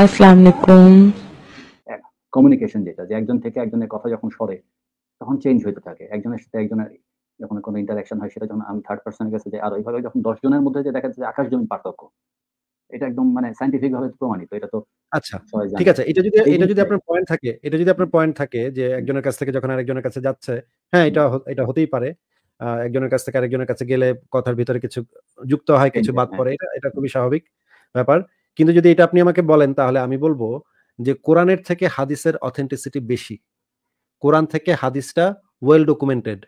আসসালামু কমিউনিকেশন হ্যাঁ, যেটা যে একজন থেকে একজনের কথা যখন সরে তখন চেঞ্জ হইতে থাকে একজনের সাথে একজনের যখন কোনো ইন্টারাকশন হয় সেটা যখন আমি থার্ড পার্সনের কাছে যাই আর ওইভাবে যখন দশ জনের মধ্যে যে দেখা যাচ্ছে আকাশ জমিন পার্থক্য এটা একদম মানে সাইন্টিফিক ভাবে প্রমাণিত এটা তো আচ্ছা ঠিক আছে এটা যদি এটা যদি আপনার পয়েন্ট থাকে এটা যদি আপনার পয়েন্ট থাকে যে একজনের কাছ থেকে যখন আরেকজনের কাছে যাচ্ছে হ্যাঁ এটা এটা হতেই পারে একজনের কাছ থেকে আরেকজনের কাছে গেলে কথার ভিতরে কিছু যুক্ত হয় কিছু বাদ হ্যাঁ। পড়ে এটা এটা খুবই স্বাভাবিক ব্যাপার কিন্তু যদি এটা আপনি আমাকে বলেন তাহলে আমি বলবো যে কোরআনের থেকে হাদিসের অথেন্টিসিটি বেশি কোরআন থেকে হাদিসটা ওয়েল ডকুমেন্টেড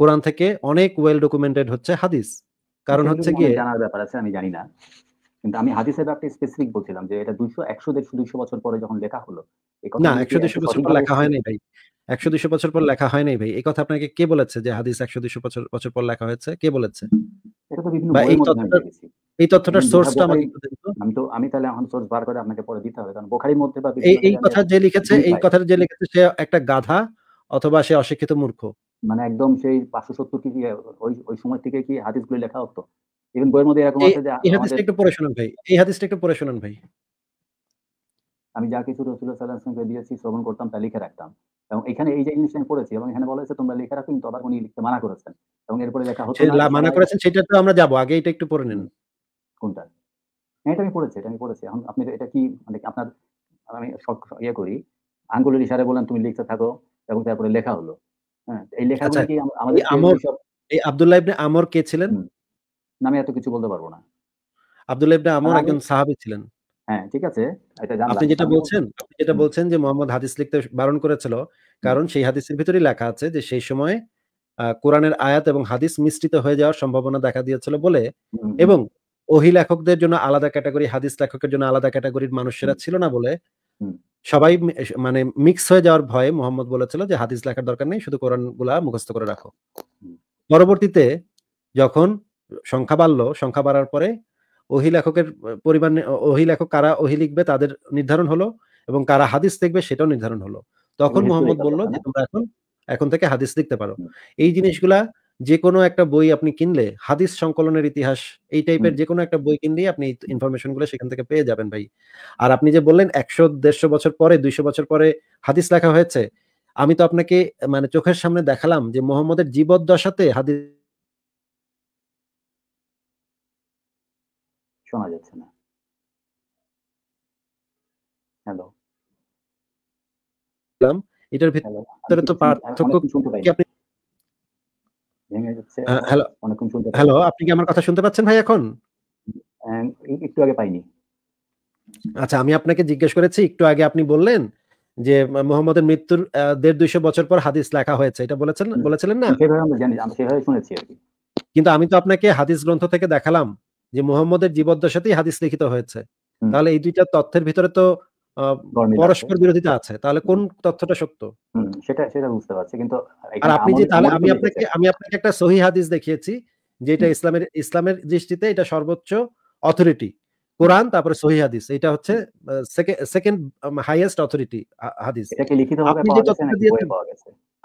কোরআন থেকে অনেক ওয়েল ডকুমেন্টেড হচ্ছে হাদিস কারণ হচ্ছে কি জানার ব্যাপার আছে আমি জানি না কিন্তু আমি হাদিসের ব্যাপারে স্পেসিফিক বলছিলাম যে এটা 200 100 দেড়শো 200 বছর পরে যখন লেখা হলো না 100 দেড়শো বছর পর লেখা হয় নাই ভাই 100 200 বছর পর লেখা হয় নাই ভাই এই কথা আপনাকে কে বলেছে যে হাদিস 100 200 বছর বছর পর লেখা হয়েছে কে বলেছে এটা তো বিভিন্ন মধ্যে এই তথ্যটার সোর্সটা আমাকে আমি তো আমি তাহলে এখন সোর্স বার করে আপনাকে পরে দিতে হবে কারণ বোখারির মধ্যে বা এই এই কথা যে লিখেছে এই যে লিখেছে সে একটা গাধা অথবা সে অশিক্ষিত মূর্খ মানে একদম সেই কি ওই ওই সময় থেকে কি হাদিসগুলো লেখা হতো ইভেন বইয়ের মধ্যে এরকম আছে যে এই হাদিসটা একটু পড়ে শুনুন ভাই এই হাদিসটা একটু পড়ে শুনুন ভাই আমি যা কিছু রসুল সাল্লাহ দিয়েছি শ্রবণ করতাম তা লিখে রাখতাম এবং এখানে এই যে জিনিসটা আমি পড়েছি এবং এখানে বলা হয়েছে তোমরা লিখে রাখো কিন্তু আবার উনি লিখতে মানা করেছেন এবং এরপরে লেখা হচ্ছে মানা করেছেন সেটা তো আমরা যাবো আগে এটা একটু পড়ে নিন কোনটা হ্যাঁ এটা আমি পড়েছি এটা আমি পড়েছি এখন আপনি এটা কি মানে আপনার আমি ইয়ে করি আঙ্গুলের ইশারে বলেন তুমি লিখতে থাকো এবং তারপরে লেখা হলো হ্যাঁ এই লেখা আচ্ছা, কি আমাদের আমর এই আব্দুল্লাহ ইবনে আমর কে ছিলেন আমি এত কিছু বলতে পারবো না আব্দুল্লাহ ইবনে আমর একজন সাহাবী ছিলেন হ্যাঁ ঠিক আছে এটা আপনি যেটা বলছেন আপনি যেটা বলছেন যে মোহাম্মদ হাদিস লিখতে বারণ করেছিল কারণ সেই হাদিসের ভিতরেই লেখা আছে যে সেই সময় কোরআনের আয়াত এবং হাদিস মিশ্রিত হয়ে যাওয়ার সম্ভাবনা দেখা দিয়েছিল বলে এবং ওহি লেখকদের জন্য আলাদা ক্যাটাগরি হাদিস লেখকের জন্য আলাদা ক্যাটাগরির মানুষেরা ছিল না বলে সবাই মানে মিক্স হয়ে যাওয়ার ভয়ে মোহাম্মদ বলেছিল যে হাদিস লেখার দরকার নেই শুধু কোরআন গুলা মুখস্থ করে রাখো পরবর্তীতে যখন সংখ্যা বাড়লো সংখ্যা বাড়ার পরে ওহি লেখকের পরিমাণে ওহি লেখক কারা ওহি লিখবে তাদের নির্ধারণ হলো এবং কারা হাদিস দেখবে সেটাও নির্ধারণ হলো তখন মোহাম্মদ বলল যে তোমরা এখন এখন থেকে হাদিস লিখতে পারো এই জিনিসগুলা যে কোনো একটা বই আপনি কিনলে হাদিস সংকলনের ইতিহাস এই টাইপের যে কোনো একটা বই কিনলেই আপনি ইনফরমেশন গুলো সেখান থেকে পেয়ে যাবেন ভাই আর আপনি যে বললেন একশো দেড়শো বছর পরে দুইশো বছর পরে হাদিস লেখা হয়েছে আমি তো আপনাকে মানে চোখের সামনে দেখালাম যে মোহাম্মদের জীবদ্দশাতে হাদিস শোনা যাচ্ছে না হ্যালো এটার ভিতরে তো পার্থক্য আপনি ভেঙে যাচ্ছে হ্যাঁ, অনেকক্ষণ শুনতে হ্যালো আপনি কি আমার কথা শুনতে পাচ্ছেন ভাই এখন হ্যাঁ, একটু আগে পাইনি আচ্ছা আমি আপনাকে জিজ্ঞেস করেছি একটু আগে আপনি বললেন যে মোহাম্মদের মৃত্যুর দেড় দুইশো বছর পর হাদিস লেখা হয়েছে এটা বলেছেন বলেছিলেন না শুনেছি কিন্তু আমি তো আপনাকে হাদিস গ্রন্থ থেকে দেখালাম যে মোহাম্মদের জীবদ্দশাতেই হাদিস লিখিত হয়েছে তাহলে এই দুইটা তথ্যের ভিতরে তো পরস্পর বিরোধিতা আছে তাহলে কোন তথ্যটা সত্য সেটা সেটা বুঝতে পারছি কিন্তু আর আপনি যে তাহলে আমি আপনাকে আমি আপনাকে একটা সহি হাদিস দেখিয়েছি যে এটা ইসলামের ইসলামের দৃষ্টিতে এটা সর্বোচ্চ অথরিটি কোরআন তারপরে সহি হাদিস এটা হচ্ছে সেকেন্ড হাইয়েস্ট অথরিটি হাদিস আপনি যে তথ্যটা দিয়েছেন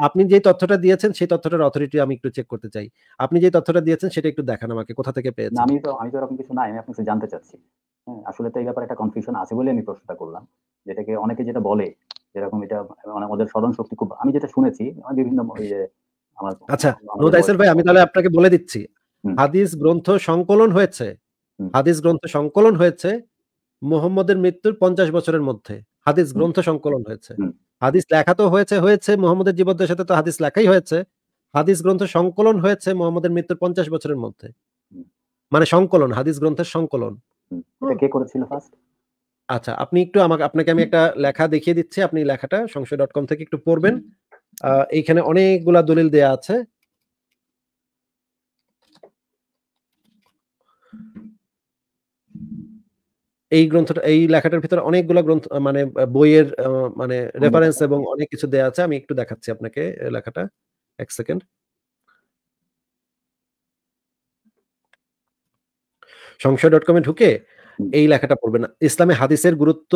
আপনি যে তথ্যটা দিয়েছেন সেই তথ্যটার অথরিটি আমি একটু চেক করতে চাই আপনি যে তথ্যটা দিয়েছেন সেটা একটু দেখান আমাকে কোথা থেকে পেয়েছেন আমি তো আমি তো এরকম কিছু না আমি আপনাকে জানতে চাচ্ছি আসলে তো এই ব্যাপারে একটা কনফিউশন আছে বলে আমি প্রশ্নটা করলাম যেটাকে অনেকে যেটা বলে যেরকম এটা আমাদের মানে স্মরণ শক্তি খুব আমি যেটা শুনেছি বিভিন্ন ইয়ে আচ্ছা নোদাইসের ভাই আমি তাহলে আপনাকে বলে দিচ্ছি হাদিস গ্রন্থ সংকলন হয়েছে হাদিস গ্রন্থ সংকলন হয়েছে মোহাম্মদের মৃত্যুর পঞ্চাশ বছরের মধ্যে হাদিস গ্রন্থ সংকলন হয়েছে হাদিস লেখা তো হয়েছে হয়েছে মোহাম্মদের জীবদ্দের সাথে তো হাদিস লেখাই হয়েছে হাদিস গ্রন্থ সংকলন হয়েছে মোহাম্মদের মৃত্যুর পঞ্চাশ বছরের মধ্যে মানে সংকলন হাদিস গ্রন্থের সংকলন এটা কে করেছিল ফার্স্ট আচ্ছা আপনি একটু আমাকে আপনাকে আমি একটা লেখা দেখিয়ে দিচ্ছি আপনি লেখাটা সংশয় ডট কম থেকে একটু পড়বেন এইখানে অনেকগুলা দলিল দেয়া আছে এই গ্রন্থটা এই লেখাটার ভিতরে অনেকগুলো গ্রন্থ মানে বইয়ের মানে রেফারেন্স এবং অনেক কিছু দেয়া আছে আমি একটু দেখাচ্ছি আপনাকে লেখাটা এক সেকেন্ড সংশয় ডট কমে ঢুকে এই লেখাটা পড়বেন ইসলামে হাদিসের গুরুত্ব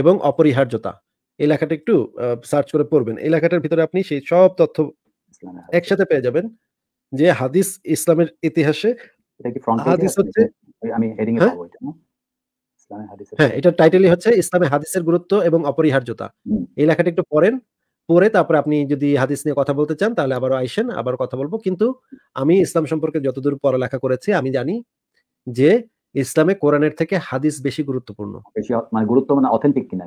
এবং অপরিহার্যতা এই লেখাটা একটু সার্চ করে পড়বেন এই লেখাটার ভিতরে আপনি সেই সব তথ্য একসাথে পেয়ে যাবেন যে হাদিস ইসলামের ইতিহাসে হাদিস হচ্ছে হ্যাঁ? এটা হ্যাঁ এটা টাইটেলই হচ্ছে ইসলামে হাদিসের গুরুত্ব এবং অপরিহার্যতা এই লেখাটা একটু পড়েন পরে তারপরে আপনি যদি হাদিস নিয়ে কথা বলতে চান তাহলে আবার আইসেন আবার কথা বলবো কিন্তু আমি ইসলাম সম্পর্কে যতদূর পড়ালেখা করেছি আমি জানি যে ইসলামে কোরআনের থেকে হাদিস বেশি গুরুত্বপূর্ণ মানে গুরুত্ব মানে অথেন্টিক কিনা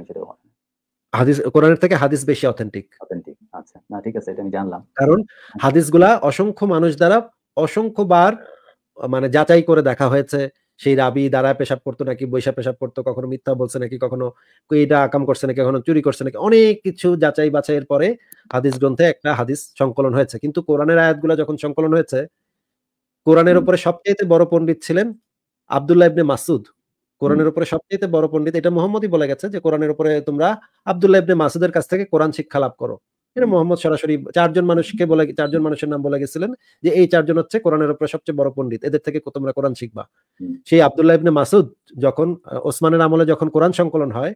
হাদিস কোরআনের থেকে হাদিস বেশি অথেন্টিক অথেন্টিক আচ্ছা না ঠিক আছে এটা আমি জানলাম কারণ আচ্ছা। হাদিসগুলা অসংখ্য মানুষ দ্বারা অসংখ্যবার মানে যাচাই করে দেখা হয়েছে সেই রাবি দ্বারা পেশাব করতো নাকি বৈশা পেশাব করতো কখনো মিথ্যা বলছে নাকি কখনো এটা আকাম করছে নাকি কখনো চুরি করছে নাকি অনেক কিছু যাচাই বাছাইয়ের পরে হাদিস গ্রন্থে একটা হাদিস সংকলন হয়েছে কিন্তু কোরআনের আয়াতগুলো যখন সংকলন হয়েছে কোরআনের উপরে সবচেয়ে বড় পণ্ডিত ছিলেন আবদুল্লাহ ইবনে মাসুদ কোরআনের উপরে সবচেয়ে বড় পণ্ডিত এটা মোহাম্মদই বলে গেছে যে কোরআনের উপরে তোমরা আবদুল্লাহ ইবনে মাসুদের কাছ থেকে কোরআন শিক্ষা লাভ করো এটা মোহাম্মদ সরাসরি চারজন মানুষকে বলে চারজন মানুষের নাম বলে গেছিলেন যে এই চারজন হচ্ছে কোরআনের উপরে সবচেয়ে বড় পণ্ডিত এদের থেকে তোমরা কোরআন শিখবা সেই আবদুল্লাহ ইবনে মাসুদ যখন ওসমানের আমলে যখন কোরআন সংকলন হয়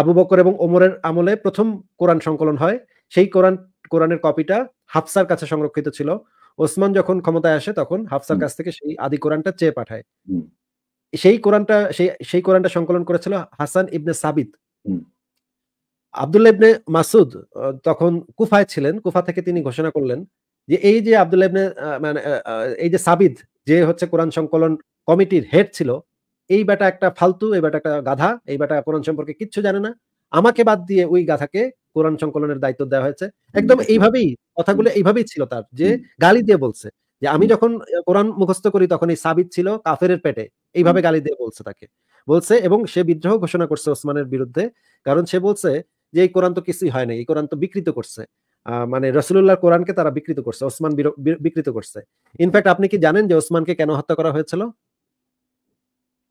আবু বকর এবং ওমরের আমলে প্রথম কোরআন সংকলন হয় সেই কোরআন কোরআনের কপিটা হাফসার কাছে সংরক্ষিত ছিল ওসমান যখন ক্ষমতায় আসে তখন হাফসার কাছ থেকে সেই আদি কোরআনটা চেয়ে পাঠায় সেই কোরআনটা সেই সেই কোরআনটা সংকলন করেছিল হাসান ইবনে সাবিত আবদুল্লাহ ইবনে মাসুদ তখন কুফায় ছিলেন কুফা থেকে তিনি ঘোষণা করলেন যে এই যে আবদুল্লাহ ইবনে মানে এই যে সাবিদ যে হচ্ছে কোরআন সংকলন কমিটির হেড ছিল এই বেটা একটা ফালতু এই বেটা একটা গাধা এই বেটা কোরআন সম্পর্কে কিচ্ছু জানে না আমাকে বাদ দিয়ে ওই গাধাকে কোরআন সংকলনের দায়িত্ব দেওয়া হয়েছে একদম এইভাবেই কথাগুলো এইভাবেই ছিল তার যে গালি দিয়ে বলছে যে আমি যখন কোরআন মুখস্থ করি তখন এই সাবিত ছিল কাফের পেটে এইভাবে গালি দিয়ে বলছে তাকে বলছে এবং সে বিদ্রোহ ঘোষণা করছে ওসমানের বিরুদ্ধে কারণ সে বলছে যে এই কোরআন তো কিছুই হয় না এই কোরআন তো বিকৃত করছে মানে রসুল্লাহ কোরআনকে তারা বিকৃত করছে ওসমান বিকৃত করছে ইনফ্যাক্ট আপনি কি জানেন যে ওসমানকে কেন হত্যা করা হয়েছিল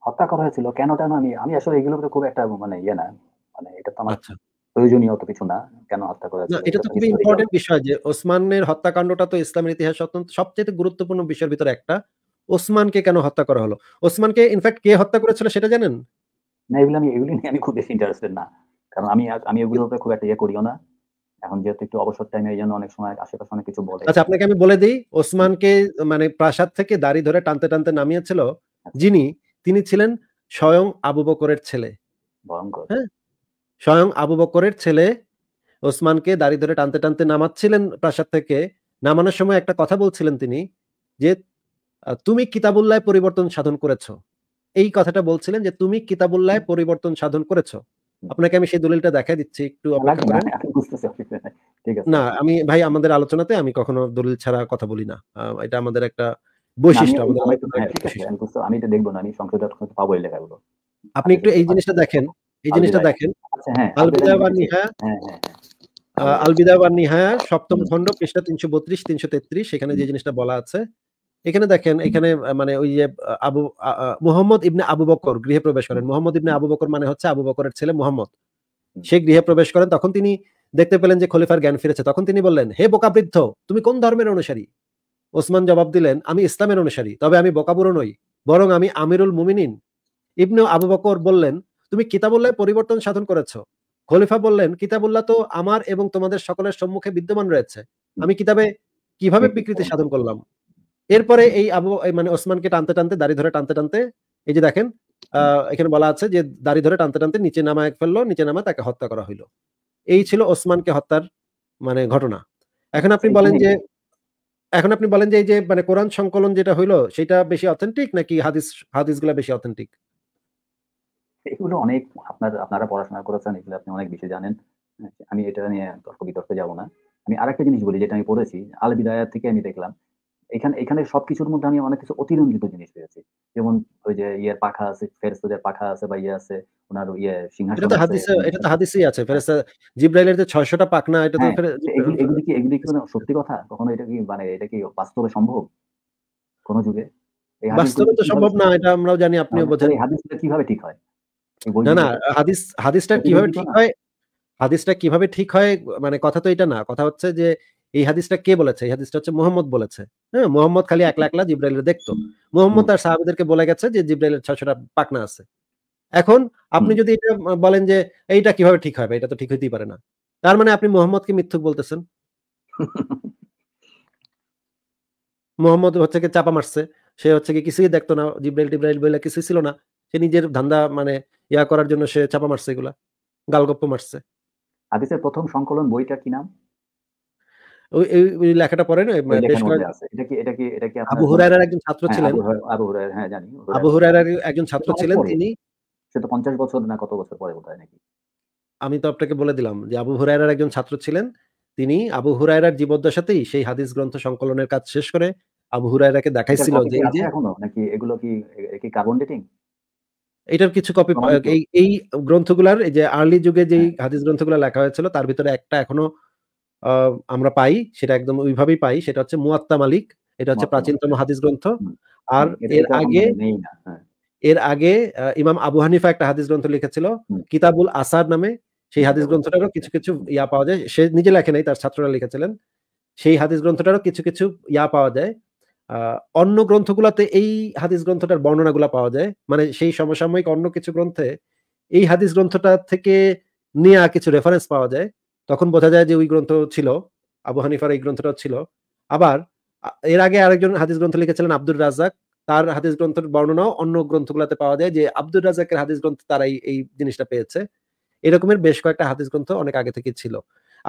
হত্যা করা হয়েছিল কেন কেন আমি আমি আসলে এগুলোর খুব একটা মানে ইয়ে না মানে এটা তো আমার আচ্ছা। প্রয়োজনীয় তো কিছু না কেন হত্যা করা এটা তো খুবই ইম্পর্টেন্ট বিষয় যে ওসমানের হত্যাকাণ্ডটা তো ইসলামের ইতিহাস অত্যন্ত সবচেয়ে গুরুত্বপূর্ণ বিষয়ের ভিতরে একটা ওসমানকে কেন হত্যা করা হলো ওসমানকে ইনফ্যাক্ট কে হত্যা করেছিল সেটা জানেন না এগুলো আমি এগুলি নিয়ে আমি খুব বেশি ইন্টারেস্টেড না কারণ আমি আমি ওগুলোতে খুব একটা ইয়ে করিও না এখন যেহেতু একটু অবসর টাইমে এই জন্য অনেক সময় আশেপাশে অনেক কিছু বলে আচ্ছা আপনাকে আমি বলে দিই ওসমানকে মানে প্রাসাদ থেকে দাড়ি ধরে টানতে টানতে নামিয়েছিল আচ্ছা। যিনি তিনি ছিলেন স্বয়ং আবু বকরের ছেলে ভয়ঙ্কর হ্যাঁ স্বয়ং আবু বকরের ছেলে ওসমানকে দাড়ি ধরে টানতে টানতে নামাচ্ছিলেন প্রাসাদ থেকে নামানোর সময় একটা কথা বলছিলেন তিনি যে তুমি কিতাবুল্লায় পরিবর্তন সাধন করেছ এই কথাটা বলছিলেন যে তুমি কিতাবুল্লায় পরিবর্তন সাধন করেছ আপনাকে আমি সেই দলিলটা দেখা দিচ্ছি একটু না আমি ভাই আমাদের আলোচনাতে আমি কখনো দলিল ছাড়া কথা বলি না এটা আমাদের একটা বৈশিষ্ট্য আমি হ্যাঁ, দেখবো না আমি সংসদ পাবো এই লেখাগুলো আপনি আচ্ছা, একটু এই আচ্ছা। জিনিসটা দেখেন এই জিনিসটা দেখেন আচ্ছা, হ্যাঁ, আলবিদা বা নিহা হ্যাঁ, হ্যাঁ, সপ্তম খন্ড পৃষ্ঠা তিনশো বত্রিশ তিনশো তেত্রিশ এখানে যে জিনিসটা বলা আছে এখানে দেখেন এখানে মানে ওই যে আবু মুহম্মদ ইবনে আবু বকর গৃহে প্রবেশ করেন মোহাম্মদ ইবনে আবু বকর মানে হচ্ছে আবু বকরের ছেলে মোহাম্মদ সে গৃহে প্রবেশ করেন তখন তিনি দেখতে পেলেন যে খলিফার জ্ঞান ফিরেছে তখন তিনি বললেন হে বোকা বৃদ্ধ তুমি কোন ধর্মের অনুসারী ওসমান জবাব দিলেন আমি ইসলামের অনুসারী তবে আমি বোকাবুরো নই বরং আমি আমিরুল মুমিনিন ইবনে আবু বকর বললেন তুমি কিতাবুল্লায় পরিবর্তন সাধন করেছো খলিফা বললেন কিতাবুল্লাহ তো আমার এবং তোমাদের সকলের সম্মুখে বিদ্যমান রয়েছে আমি কিতাবে কিভাবে বিকৃতি সাধন করলাম এরপরে এই আবু মানে ওসমানকে টানতে টানতে দাড়ি ধরে টানতে টানতে এই যে দেখেন এখানে বলা আছে যে দাড়ি ধরে টানতে টানতে নিচে নামায় ফেললো নিচে নামায় তাকে হত্যা করা হইলো এই ছিল ওসমানকে হত্যার মানে ঘটনা এখন আপনি বলেন যে এখন আপনি বলেন যে এই যে মানে কোরআন সংকলন যেটা হইলো সেটা বেশি অথেন্টিক নাকি হাদিস হাদিসগুলা বেশি অথেন্টিক এগুলো অনেক আপনার আপনারা পড়াশোনা করেছেন এগুলো আপনি অনেক বেশি জানেন আমি এটা নিয়ে তর্ক বিতর্কে যাবো না আমি আরেকটা জিনিস বলি যেটা আমি পড়েছি আল বিদায়া থেকে আমি দেখলাম এখানে এখানে সবকিছুর মধ্যে আমি অনেক কিছু অতিরঞ্জিত জিনিস পেয়েছি যেমন ওই যে ইয়ের পাখা আছে ফেরেস্তাদের পাখা আছে বা ইয়ে আছে ওনার ইয়ে সিংহাসন এটা তো হাদিসে আছে ফেরেস্তা জিব্রাইলের যে 600টা পাখনা এটা তো হ্যাঁ, এগুলি কি এগুলি কি মানে সত্যি কথা কখনো এটা কি মানে এটা কি বাস্তবে সম্ভব কোন যুগে বাস্তবে তো সম্ভব না এটা আমরাও জানি আপনিও হ্যাঁ, বোঝেন হাদিসটা কিভাবে ঠিক হয় না না হাদিস হাদিসটা কিভাবে ঠিক হয় হাদিসটা কিভাবে ঠিক হয় মানে কথা তো এটা না কথা হচ্ছে যে এই হাদিসটা কে বলেছে এই হাদিসটা হচ্ছে মোহাম্মদ বলেছে হ্যাঁ মোহাম্মদ খালি একলা একলা দেখতো মোহাম্মদ সাহাবিদেরকে বলে গেছে যে জিব্রাইলের পাকনা আছে এখন আপনি যদি এটা বলেন যে এইটা কিভাবে ঠিক হবে এটা তো ঠিক হইতেই পারে না তার মানে আপনি মোহাম্মদকে মিথ্যুক বলতেছেন মোহাম্মদ হচ্ছে কি চাপা মারছে সে হচ্ছে কি কিছুই দেখতো না জিব্রাইল টিব্রাইল বলে কিছুই ছিল না সে নিজের ধান্দা মানে ইয়া করার জন্য সে চাপা মারছে এগুলা গালগপ্প মারছে হাদিসের প্রথম সংকলন বইটা কি নাম ওই তিনি বছর না কত বছর পরে নাকি আমি তো আপনাকে বলে দিলাম যে আবু হুরায়রার একজন ছাত্র ছিলেন তিনি আবু হুরায়রার জীবদ্দশাতেই সেই হাদিস গ্রন্থ সংকলনের কাজ শেষ করে আবু হুরায়রাকে দেখাইছিল যে এখনো নাকি এগুলো কি কি কার্বন ডেটিং এটার কিছু কপি এই এই গ্রন্থগুলার যে আর্লি যুগে যেই হ্যাঁ। হাদিস গ্রন্থগুলো লেখা হয়েছিল তার ভিতরে একটা এখনো আমরা পাই সেটা একদম ওইভাবেই পাই সেটা হচ্ছে মুয়াত্তা মালিক এটা হচ্ছে প্রাচীনতম হাদিস গ্রন্থ আর হ্যাঁ। এর আগে এর আগে ইমাম আবু হানিফা একটা হাদিস গ্রন্থ লিখেছিল কিতাবুল আসার নামে সেই হাদিস গ্রন্থটারও কিছু কিছু ইয়া পাওয়া যায় সে নিজে লেখে নাই তার ছাত্ররা লিখেছিলেন সেই হাদিস গ্রন্থটারও কিছু কিছু ইয়া পাওয়া যায় অন্য গ্রন্থগুলাতে এই হাদিস গ্রন্থটার বর্ণনাগুলা পাওয়া যায় মানে সেই সমসাময়িক অন্য কিছু গ্রন্থে এই হাদিস গ্রন্থটা থেকে নেয়া কিছু রেফারেন্স পাওয়া যায় তখন বোঝা যায় যে ওই গ্রন্থ ছিল আবু হানিফার এই গ্রন্থটা ছিল আবার এর আগে আরেকজন হাদিস গ্রন্থ লিখেছিলেন আব্দুর রাজাক তার হাদিস গ্রন্থের বর্ণনাও অন্য গ্রন্থগুলাতে পাওয়া যায় যে আব্দুর রাজাকের হাদিস গ্রন্থ তারাই এই জিনিসটা পেয়েছে এরকমের বেশ কয়েকটা হাদিস গ্রন্থ অনেক আগে থেকে ছিল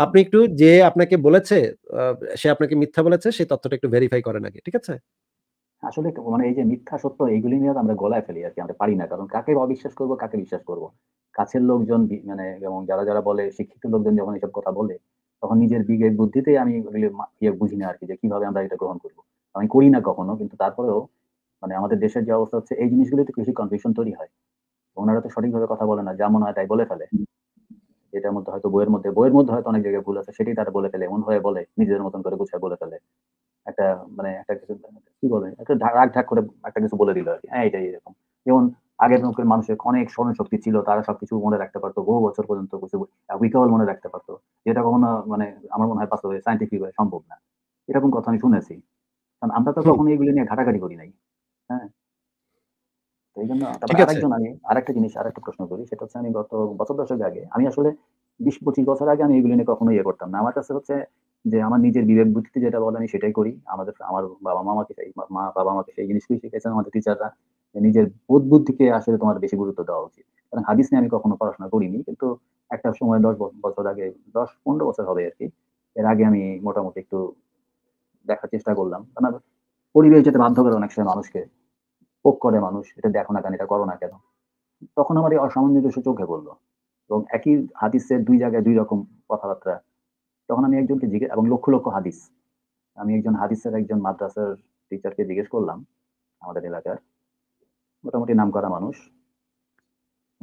আপনি একটু যে আপনাকে বলেছে সে আপনাকে মিথ্যা বলেছে সেই তথ্যটা একটু ভেরিফাই করেন আগে ঠিক আছে আসলে মানে এই যে মিথ্যা সত্য এইগুলি নিয়ে আমরা গলায় ফেলি আর কি আমরা পারি না কারণ কাকে অবিশ্বাস করব কাকে বিশ্বাস করব কাছের লোকজন মানে যেমন যারা যারা বলে শিক্ষিত লোকজন যখন এসব কথা বলে তখন নিজের বিবেক বুদ্ধিতে আমি ইয়ে বুঝি না আর কি যে কিভাবে আমরা এটা গ্রহণ করবো আমি করি না কখনো কিন্তু তারপরেও মানে আমাদের দেশের যে অবস্থা হচ্ছে এই জিনিসগুলিতে কৃষি কনফিউশন তৈরি হয় ওনারা তো সঠিকভাবে কথা বলে না যেমন মনে হয় তাই বলে ফেলে এটার মধ্যে হয়তো বইয়ের মধ্যে বইয়ের মধ্যে হয়তো অনেক জায়গায় ভুল আছে সেটি তারা বলে ফেলে এমন হয়ে বলে নিজেদের মতন করে গুছায় বলে ফেলে একটা মানে একটা কিছু কি বলে একটা রাগ ঢাক করে একটা কিছু বলে দিল আর কি হ্যাঁ এটাই এরকম যেমন আগের লোকের মানুষের অনেক স্মরণ শক্তি ছিল তারা সবকিছু মনে রাখতে পারতো বহু বছর পর্যন্ত কিছু উইকাল মনে রাখতে পারতো যেটা কখনো মানে আমার মনে হয় বাস্তবে সাইন্টিফিক সম্ভব না এরকম কথা আমি শুনেছি কারণ আমরা তো কখনো এগুলি নিয়ে ঘাটাঘাটি করি নাই হ্যাঁ এই জন্য আরেকজন আমি আরেকটা জিনিস আরেকটা প্রশ্ন করি সেটা হচ্ছে আমি গত বছর দশক আগে আমি আসলে বিশ পঁচিশ বছর আগে আমি এগুলো নিয়ে কখনো ইয়ে করতাম না আমার কাছে হচ্ছে যে আমার নিজের বিবেক বুদ্ধিতে যেটা বলে আমি সেটাই করি আমাদের আমার বাবা মা সেই মা বাবা আমাকে সেই জিনিসগুলি শিখেছেন আমাদের টিচাররা নিজের বোধ বুদ্ধিকে আসলে তোমার বেশি গুরুত্ব দেওয়া উচিত কারণ হাদিস নিয়ে আমি কখনো পড়াশোনা করিনি কিন্তু একটা সময় দশ বছর আগে দশ পনেরো বছর হবে আর কি এর আগে আমি মোটামুটি একটু দেখার চেষ্টা করলাম কারণ পরিবেশ যেতে বাধ্য করে অনেক সময় মানুষকে পোক করে মানুষ এটা দেখো না কেন এটা করো না কেন তখন আমার এই অসামঞ্জস্য চোখে পড়লো এবং একই হাদিসের দুই জায়গায় দুই রকম কথাবার্তা তখন আমি একজনকে জিজ্ঞেস এবং লক্ষ লক্ষ হাদিস আমি একজন হাদিসের একজন মাদ্রাসার টিচারকে জিজ্ঞেস করলাম আমাদের এলাকার মোটামুটি নাম করা মানুষ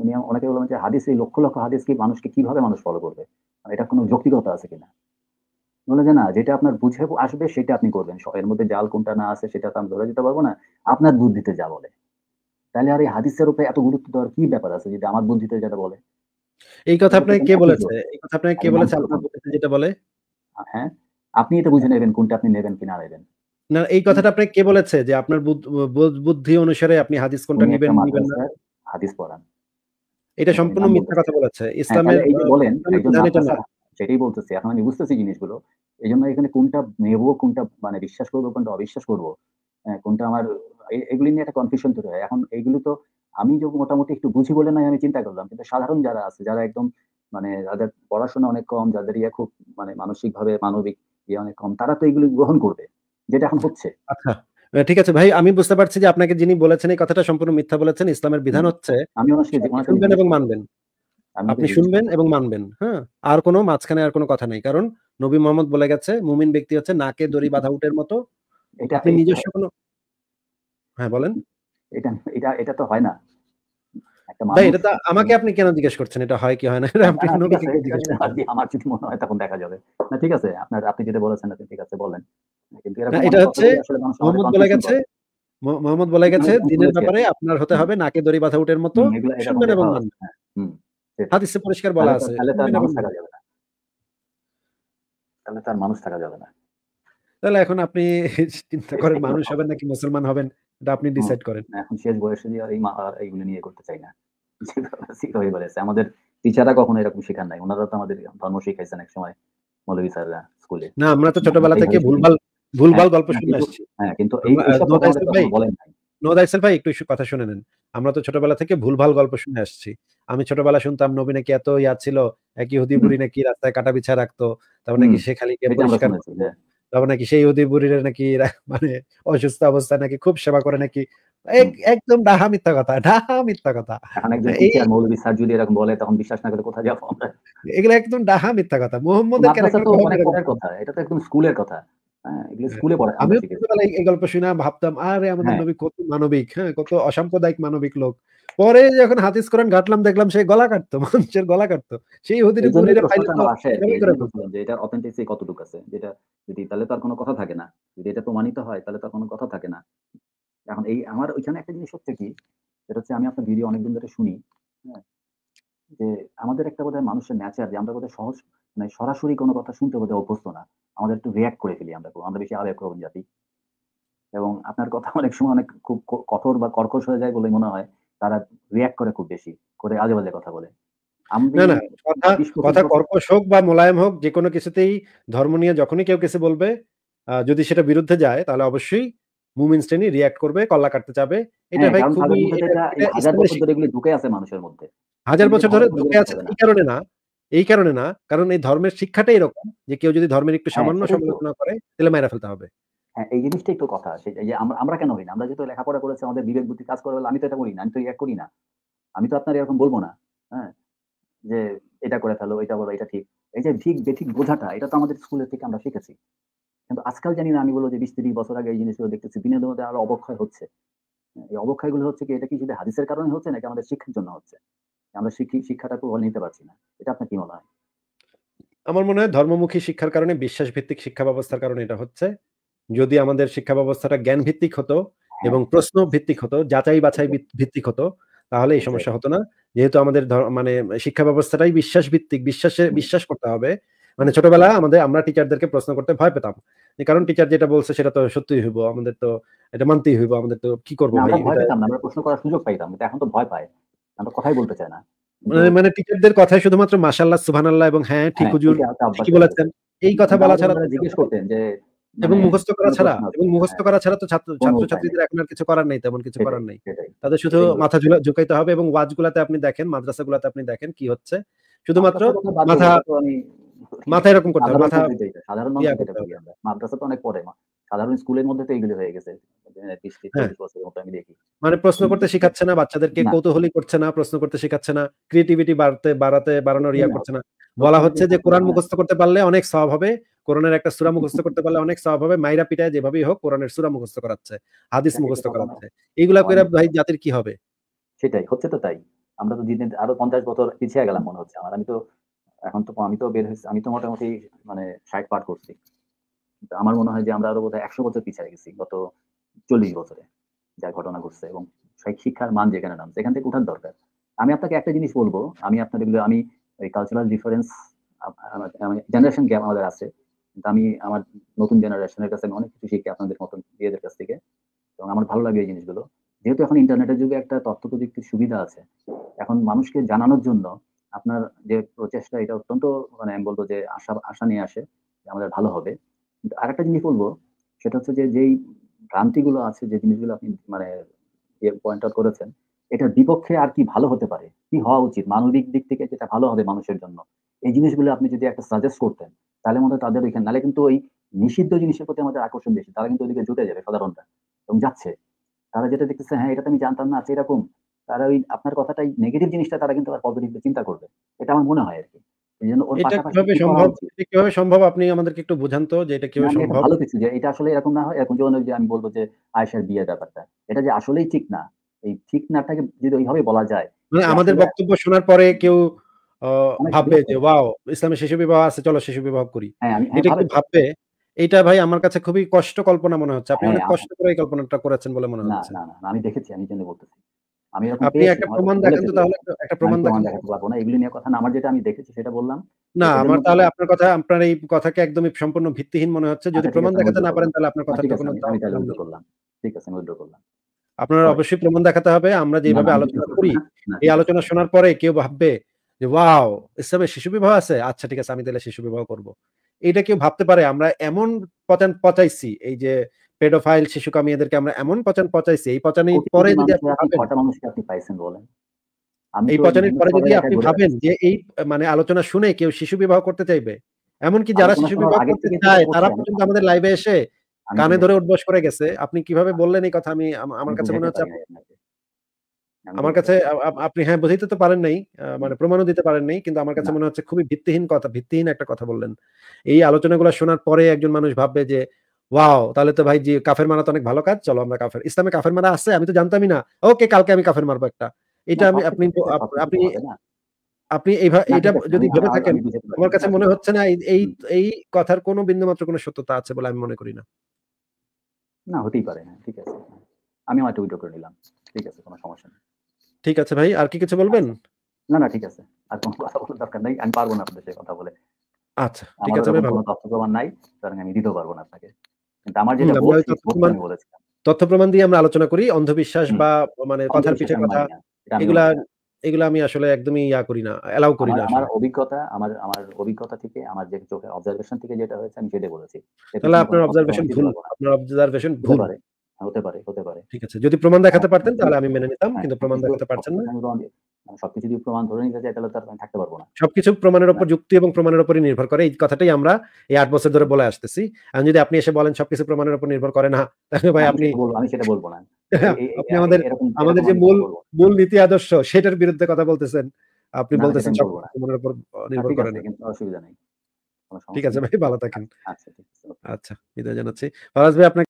উনি অনেকে বললাম যে হাদিস এই লক্ষ লক্ষ হাদিস কি মানুষকে কিভাবে মানুষ ফলো করবে মানে এটা কোনো যৌক্তিকতা আছে কিনা বলে যে না যেটা আপনার বুঝে আসবে সেটা আপনি করবেন এর মধ্যে জাল কোনটা না আছে সেটা তো আমি ধরে যেতে পারবো না আপনার বুদ্ধিতে যা বলে তাহলে আর এই হাদিসের উপরে এত গুরুত্ব দেওয়ার কি ব্যাপার আছে যেটা আমার বুদ্ধিতে যেটা বলে এই কথা আপনাকে কে বলেছে এই কথা আপনাকে কে বলেছে আপনার বুদ্ধিতে যেটা বলে হ্যাঁ আপনি এটা বুঝে নেবেন কোনটা আপনি নেবেন কি না নেবেন না এই কথাটা আপনাকে কে বলেছে যে আপনার বুদ্ধি অনুসারে আপনি হাদিস কোনটা নেবেন নেবেন না হাদিস পড়ান এটা সম্পূর্ণ মিথ্যা কথা বলেছে হ্যাঁ, ইসলামের বলেন সেটাই বলতেছি এখন আমি বুঝতেছি জিনিসগুলো এই জন্য এখানে কোনটা নেবো কোনটা মানে বিশ্বাস করবো কোনটা অবিশ্বাস করবো হ্যাঁ, কোনটা আমার এগুলি নিয়ে একটা কনফিউশন তৈরি হয় এখন এইগুলো তো আমি যে মোটামুটি একটু বুঝি বলে নাই আমি চিন্তা করলাম কিন্তু সাধারণ যারা আছে যারা একদম মানে যাদের পড়াশোনা অনেক কম যাদের ইয়ে খুব মানে মানসিকভাবে মানবিক ইয়ে অনেক কম তারা তো এগুলো গ্রহণ করবে যেটা এখন হচ্ছে আচ্ছা ঠিক আছে ভাই আমি বুঝতে পারছি যে আপনাকে যিনি বলেছেন এই কথাটা সম্পূর্ণ মিথ্যা বলেছেন ইসলামের বিধান হচ্ছে আমি এবং মানবেন আপনি শুনবেন এবং মানবেন হ্যাঁ আর কোনো মাঝখানে আর কোনো কথা নাই কারণ নবী মোহাম্মদ বলে গেছে মুমিন ব্যক্তি হচ্ছে নাকে দড়ি বাঁধা উটের মতো এটা আপনি নিজস্ব কোনো হ্যাঁ বলেন এটা এটা এটা তো হয় না আমাকে আপনি কেন জিজ্ঞেস করছেন এটা হয় কি হয় না আপনি আমার যদি মনে হয় তখন দেখা যাবে না ঠিক আছে আপনার আপনি যেটা বলেছেন আপনি ঠিক আছে বলেন এটা হচ্ছে মোহাম্মদ বলে গেছে মোহাম্মদ বলে গেছে দিনের ব্যাপারে আপনার হতে হবে নাকে দড়ি বাঁধা উঠের মতো শুনবেন এবং মানবেন হ্যাঁ, হাদিসে পরিষ্কার বলা আছে তাহলে তার মানুষ থাকা যাবে না তাহলে এখন আপনি চিন্তা করেন মানুষ হবেন নাকি মুসলমান হবেন এটা আপনি ডিসাইড করেন এখন শেষ বয়সে দিয়ে এই এইগুলো নিয়ে করতে চাই না হয়ে আমাদের টিচাররা কখনো এরকম শেখান নাই ওনারা তো আমাদের ধর্ম শিখাইছেন এক সময় মৌলবী স্যাররা স্কুলে না আমরা তো ছোটবেলা হ্যাঁ, থেকে ভুলভাল ভুলভাল হ্যাঁ, গল্প শুনে আসছি হ্যাঁ কিন্তু এই বলেন নাই ভাই একটু কথা শুনে নেন আমরা তো ছোটবেলা থেকে ভুল ভাল গল্প শুনে আসছি আমি ছোটবেলা শুনতাম নবী নাকি এত ইয়া ছিল এক ইহুদি বুড়ি নাকি রাস্তায় কাটা বিছা রাখতো তারপর নাকি সে খালি হ্যাঁ। তারপর নাকি সেই ইহুদি বুড়ির নাকি মানে অসুস্থ অবস্থায় নাকি খুব সেবা করে নাকি একদম ডাহা মিথ্যা কথা ডাহা মিথ্যা কথা মৌলবী স্যার যদি এরকম বলে তখন বিশ্বাস না করে কোথায় যাবো আমরা এগুলো একদম ডাহা মিথ্যা কথা মোহাম্মদের মানে কথা এটা তো একদম স্কুলের কথা হ্যাঁ, হ্যাঁ। আমি এই গল্প শুনে ভাবতাম আরে হ্যাঁ। মানবিক হ্যাঁ কত অসাম্প্রদায়িক মানবিক লোক পরে যখন ঘাটলাম দেখলাম গলা কাটতো মানুষের গলা কাটতো সেই কতটুকু আছে যেটা যদি তাহলে কোনো কথা থাকে না যদি এটা প্রমাণিত হয় তাহলে তার কোনো কথা থাকে না এখন এই আমার ওইখানে একটা জিনিস হচ্ছে কি এটা হচ্ছে আমি আপনার ভিডিও অনেকদিন ধরে শুনি যে আমাদের একটা বোধহয় মানুষের ন্যাচার যে আমরা বোধহয় সহজ মানে সরাসরি কোনো কথা শুনতে বোধহয় অভ্যস্ত না আমাদের একটু রিয়াক্ট করে ফেলি আমরা আমরা বেশি আবেগ প্রবণ জাতি এবং আপনার কথা অনেক সময় অনেক খুব কঠোর বা কর্কশ হয়ে যায় বলে মনে হয় তারা রিয়াক্ট করে খুব বেশি করে আজে বাজে কথা বলে না কথা কর্কশ হোক বা মোলায়েম হোক যে কোনো কিছুতেই ধর্ম নিয়ে যখনই কেউ কিছু বলবে যদি সেটা বিরুদ্ধে যায় তাহলে অবশ্যই শ্রেণী রিয়াক্ট করবে কল্লা কাটতে যাবে এটা হ্যাঁ, ভাই খুবই ঢুকে আছে মানুষের মধ্যে হাজার বছর ধরে ধরে আছে এই কারণে না এই কারণে না কারণ এই ধর্মের শিক্ষাটা এরকম যে কেউ যদি ধর্মের একটু হ্যাঁ, সামান্য সমালোচনা করে তাহলে মায়েরা ফেলতে হবে হ্যাঁ এই জিনিসটা একটু কথা যে আমরা কেন হই না আমরা যেহেতু লেখাপড়া করেছি আমাদের বিবেক বুদ্ধি কাজ করে আমি তো এটা করি না আমি তো করি না আমি তো আপনার এরকম বলবো না হ্যাঁ যে এটা করে ফেলো এটা বলো এটা ঠিক এই যে ঠিক বোঝাটা এটা তো আমাদের স্কুলের থেকে আমরা শিখেছি কিন্তু আজকাল জানি না আমি বলবো যে বিশ তিরিশ বছর আগে এই জিনিসগুলো দেখতেছি দিনে দিনে আরো অবক্ষয় হচ্ছে এই অবক্ষয়গুলো হচ্ছে কি এটা কি শুধু হাদিসের কারণে হচ্ছে নাকি আমাদের শিক্ষার জন্য হচ্ছে আমরা শিক্ষাটাকে নিতে পারছি না এটা আপনার কি মনে হয় আমার মনে হয় ধর্মমুখী শিক্ষার কারণে বিশ্বাস ভিত্তিক শিক্ষা ব্যবস্থার কারণে এটা হচ্ছে যদি আমাদের শিক্ষা ব্যবস্থাটা জ্ঞান ভিত্তিক হতো হ্যাঁ। এবং প্রশ্ন ভিত্তিক হতো যাচাই বাছাই ভিত্তিক হতো তাহলে এই সমস্যা হতো না যেহেতু আমাদের মানে শিক্ষা ব্যবস্থাটাই বিশ্বাস ভিত্তিক বিশ্বাসে বিশ্বাস করতে হবে মানে ছোটবেলা আমাদের আমরা টিচারদেরকে প্রশ্ন করতে ভয় পেতাম কারণ টিচার যেটা বলছে সেটা তো সত্যি হইব আমাদের তো এটা মানতেই হইব আমাদের তো কি করবো প্রশ্ন করার সুযোগ পাইতাম এখন তো ভয় পায় আমরা কথাই বলতে চাই না মানে টিচারদের মানে কথাই শুধুমাত্র মাশাআল্লাহ সুবহানাল্লাহ এবং হ্যাঁ ঠিক হ্যাঁ, হুজুর কি বলেছেন এই কথা বলা ছাড়া জিজ্ঞেস করতেন যে এবং মানে মুখস্থ করা ছাড়া এবং মুখস্থ করা ছাড়া তো ছাত্র ছাত্র ছাত্রীদের এখন আর কিছু করার নাই তেমন কিছু করার নাই তাদের শুধু মাথা ঝুঁকাইতে হবে এবং ওয়াজগুলাতে আপনি দেখেন মাদ্রাসাগুলাতে আপনি দেখেন কি হচ্ছে শুধুমাত্র মাথা মাথা এরকম করতে হবে মাথা সাধারণ মানুষ মাদ্রাসা তো অনেক পরে সাধারণ স্কুলের মধ্যে তো এইগুলো হয়ে গেছে মানে হ্যাঁ। বছরের মতো আমি দেখি মানে প্রশ্ন করতে শিখাচ্ছে না বাচ্চাদেরকে কৌতূহলী করছে না প্রশ্ন করতে শিখাচ্ছে না ক্রিয়েটিভিটি বাড়তে বাড়াতে বাড়ানোর ইয়া করছে না বলা হচ্ছে যে কোরআন হ্যাঁ। মুখস্থ করতে পারলে অনেক স্বভাব হবে কোরআনের একটা সুরা মুখস্থ করতে পারলে অনেক স্বভাব হবে মাইরা পিটায় যেভাবেই হোক কোরআনের সুরা মুখস্থ করাচ্ছে হাদিস মুখস্থ করাচ্ছে এইগুলা করে ভাই জাতির কি হবে সেটাই হচ্ছে তো তাই আমরা তো দিনে আরো পঞ্চাশ বছর পিছিয়ে গেলাম মনে হচ্ছে আমার আমি তো এখন তো আমি তো বের হয়েছি আমি তো মোটামুটি মানে ষাট পাঠ করছি আমার মনে হয় যে আমরা আরো বোধহয় একশো বছর পিছিয়ে গেছি গত চল্লিশ বছরে যা ঘটনা ঘটছে এবং শিক্ষার মান যেখানে নামছে এখান থেকে উঠার দরকার আমি আপনাকে একটা জিনিস বলবো আমি আপনাদের আমি এই কালচারাল ডিফারেন্স জেনারেশন গ্যাপ আমাদের আছে কিন্তু আমি আমার নতুন জেনারেশনের কাছে আমি অনেক কিছু শিখি আপনাদের মতন ইয়েদের কাছ থেকে এবং আমার ভালো লাগে এই জিনিসগুলো যেহেতু এখন ইন্টারনেটের যুগে একটা তথ্য প্রযুক্তির সুবিধা আছে এখন মানুষকে জানানোর জন্য আপনার যে প্রচেষ্টা এটা অত্যন্ত মানে আমি বলবো যে আশা আশা নিয়ে আসে আমাদের ভালো হবে কিন্তু একটা জিনিস বলবো সেটা হচ্ছে যে যেই ভ্রান্তিগুলো আছে যে জিনিসগুলো আপনি মানে পয়েন্ট আউট করেছেন এটার বিপক্ষে আর কি ভালো হতে পারে কি হওয়া উচিত মানবিক দিক থেকে যেটা ভালো হবে মানুষের জন্য এই জিনিসগুলো আপনি যদি একটা সাজেস্ট করতেন তাহলে মনে হয় তাদের ওইখানে নাহলে কিন্তু ওই নিষিদ্ধ জিনিসের প্রতি আমাদের আকর্ষণ বেশি তারা কিন্তু ওইদিকে জুটে যাবে সাধারণটা এবং যাচ্ছে তারা যেটা দেখতেছে হ্যাঁ এটা তো আমি জানতাম না আছে এরকম তারা ওই আপনার কথাটাই নেগেটিভ জিনিসটা তারা কিন্তু আর পজিটিভ চিন্তা করবে এটা আমার মনে হয় আর কি কিভাবে সম্ভব আপনি আমাদেরকে একটু বোঝান তো যে এটা কিভাবে সম্ভব ভালো কিছু যে এটা আসলে এরকম না হয় এরকম যে আমি বলবো যে আয়েশার বিয়ের ব্যাপারটা এটা যে আসলেই ঠিক না এই ঠিক নাটাকে যদি ওইভাবে বলা যায় মানে আমাদের বক্তব্য শোনার পরে কেউ ভাববে যে ওয়াও ইসলামে শিশু বিবাহ আছে চলো শিশু বিবাহ করি হ্যাঁ, এটা হ্যাঁ, কি ভাববে এটা ভাই আমার কাছে খুবই কষ্ট কল্পনা মনে হচ্ছে আপনি হ্যাঁ, অনেক কষ্ট করে এই কল্পনাটা করেছেন বলে মনে হচ্ছে না না আমি দেখেছি আমি জন্য বলতেছি আমি এগুলি নিয়ে কথা আমার যেটা আমি দেখেছি সেটা বললাম না আমার তাহলে আপনার কথা আপনার এই কথাকে একদমই সম্পূর্ণ ভিত্তিহীন মনে হচ্ছে যদি আচ্ছা, প্রমাণ দেখাতে না পারেন তাহলে আপনার আমি করলাম ঠিক আছে আমি করলাম আপনার আচ্ছা। অবশ্যই প্রমাণ দেখাতে হবে আমরা যেভাবে আলোচনা করি এই আলোচনা শোনার পরে কেউ ভাববে যে ওয়াও ইসলামে শিশু বিবাহ আছে আচ্ছা ঠিক আছে আমি তাহলে শিশু বিবাহ করব এটা কেউ ভাবতে পারে আমরা এমন পচান পচাইছি এই যে পেডোফাইল শিশু কামিয়াদেরকে আমরা এমন পচান পচাইছি এই পচানির পরে যদি আপনি পাইছেন বলেন এই পচানির পরে যদি আপনি ভাবেন যে এই মানে আলোচনা শুনে কেউ শিশু বিবাহ করতে চাইবে এমনকি যারা শিশু বিবাহ করতে চায় তারা পর্যন্ত আমাদের লাইভে এসে কানে ধরে উদ্বাস করে গেছে আপনি কিভাবে বললেন এই কথা আমি আমার কাছে মনে হচ্ছে আমার কাছে আপনি হ্যাঁ বুঝাইতে তো পারেন নাই মানে প্রমাণও দিতে পারেন নাই কিন্তু আমার কাছে মনে হচ্ছে খুবই ভিত্তিহীন কথা ভিত্তিহীন একটা কথা বললেন এই আলোচনাগুলো শোনার পরে একজন মানুষ ভাববে যে ওয়াও তাহলে তো ভাই জি কাফের মারা তো অনেক ভালো কাজ চলো আমরা কাফের ইসলামে কাফের মারা আছে আমি তো জানতামই না ওকে কালকে আমি কাফের মারবো একটা এটা আমি আপনি আপনি আপনি এইভাবে এটা যদি ভেবে থাকেন আমার কাছে মনে হচ্ছে না এই এই কথার কোনো মাত্র কোনো সত্যতা আছে বলে আমি মনে করি না না হতেই পারে হ্যাঁ ঠিক আছে আমি আমার টুইটও করে নিলাম ঠিক আছে কোনো সমস্যা নেই ঠিক আছে ভাই আর কি কিছু বলবেন না না ঠিক আছে আর কোনো কথা বলার দরকার নাই আমি পারবো না আপনাদের সাথে কথা বলে আচ্ছা ঠিক আছে ভাই ভালো তথ্য প্রমাণ নাই কারণ আমি দিতেও পারবো না আপনাকে কিন্তু আমার যেটা তথ্য প্রমাণ দিয়ে আমরা আলোচনা করি অন্ধবিশ্বাস বা মানে কথার পিঠে কথা এগুলা এগুলো আমি আসলে একদমই ইয়া করি না এলাও করি না আমার অভিজ্ঞতা আমার আমার অভিজ্ঞতা থেকে আমার যে চোখে অবজারভেশন থেকে যেটা হয়েছে আমি সেটাই বলেছি তাহলে আপনার অবজারভেশন ভুল আপনার অবজারভেশন ভুল হতে পারে হতে পারে ঠিক আছে যদি প্রমাণ দেখাতে হ্যাঁ, পারতেন তাহলে আমি মেনে নিতাম হ্যাঁ, কিন্তু প্রমাণ দেখাতে পারছেন না মানে সবকিছু যদি প্রমাণ ধরে নিতে চাই তাহলে তার থাকতে পারবো না সবকিছু প্রমাণের উপর যুক্তি এবং প্রমাণের উপরই নির্ভর করে এই কথাটাই আমরা এই আট বছর ধরে বলে আসতেছি যদি আপনি এসে বলেন সবকিছু প্রমাণের উপর নির্ভর করে না তাহলে ভাই আপনি আমি সেটা বলবো না আপনি আমাদের আমাদের যে মূল মূল নীতি আদর্শ সেটার বিরুদ্ধে কথা বলতেছেন আপনি বলতেছেন প্রমাণের উপর হ্যাঁ, নির্ভর করে না কিন্তু অসুবিধা নেই ঠিক আছে ভাই ভালো থাকেন আচ্ছা, আচ্ছা বিদায় জানাচ্ছি ফরাজ ভাই আপনাকে